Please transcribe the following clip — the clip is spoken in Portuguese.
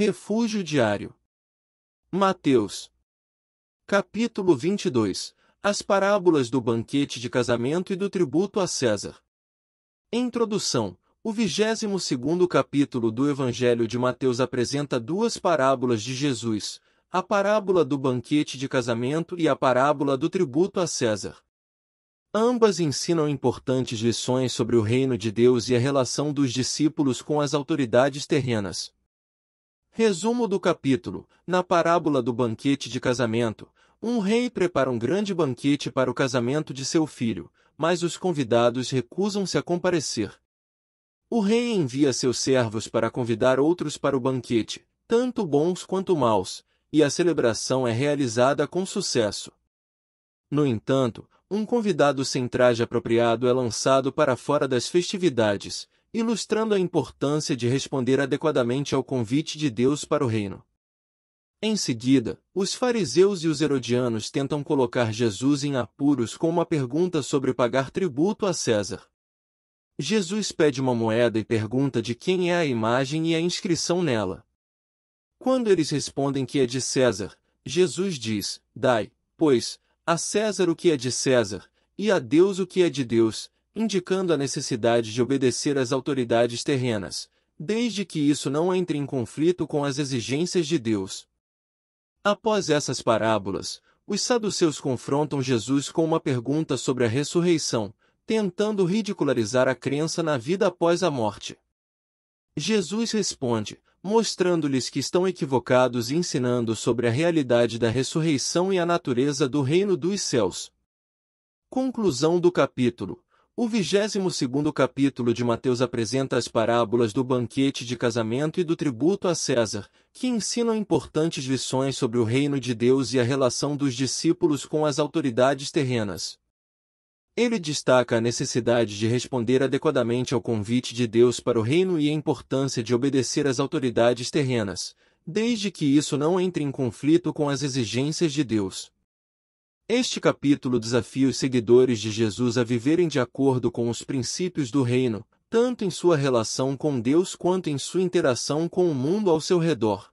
Refúgio diário. Mateus. Capítulo 22. As parábolas do banquete de casamento e do tributo a César. Introdução. O 22 capítulo do Evangelho de Mateus apresenta duas parábolas de Jesus, a parábola do banquete de casamento e a parábola do tributo a César. Ambas ensinam importantes lições sobre o reino de Deus e a relação dos discípulos com as autoridades terrenas. Resumo do capítulo: Na parábola do banquete de casamento, um rei prepara um grande banquete para o casamento de seu filho, mas os convidados recusam-se a comparecer. O rei envia seus servos para convidar outros para o banquete, tanto bons quanto maus, e a celebração é realizada com sucesso. No entanto, um convidado sem traje apropriado é lançado para fora das festividades, ilustrando a importância de responder adequadamente ao convite de Deus para o reino. Em seguida, os fariseus e os herodianos tentam colocar Jesus em apuros com uma pergunta sobre pagar tributo a César. Jesus pede uma moeda e pergunta de quem é a imagem e a inscrição nela. Quando eles respondem que é de César, Jesus diz: Dai, pois, a César o que é de César, e a Deus o que é de Deus, indicando a necessidade de obedecer às autoridades terrenas, desde que isso não entre em conflito com as exigências de Deus. Após essas parábolas, os saduceus confrontam Jesus com uma pergunta sobre a ressurreição, tentando ridicularizar a crença na vida após a morte. Jesus responde, mostrando-lhes que estão equivocados e ensinando sobre a realidade da ressurreição e a natureza do reino dos céus. Conclusão do capítulo o 22 capítulo de Mateus apresenta as parábolas do banquete de casamento e do tributo a César, que ensinam importantes lições sobre o reino de Deus e a relação dos discípulos com as autoridades terrenas. Ele destaca a necessidade de responder adequadamente ao convite de Deus para o reino e a importância de obedecer às autoridades terrenas, desde que isso não entre em conflito com as exigências de Deus. Este capítulo desafia os seguidores de Jesus a viverem de acordo com os princípios do reino, tanto em sua relação com Deus quanto em sua interação com o mundo ao seu redor.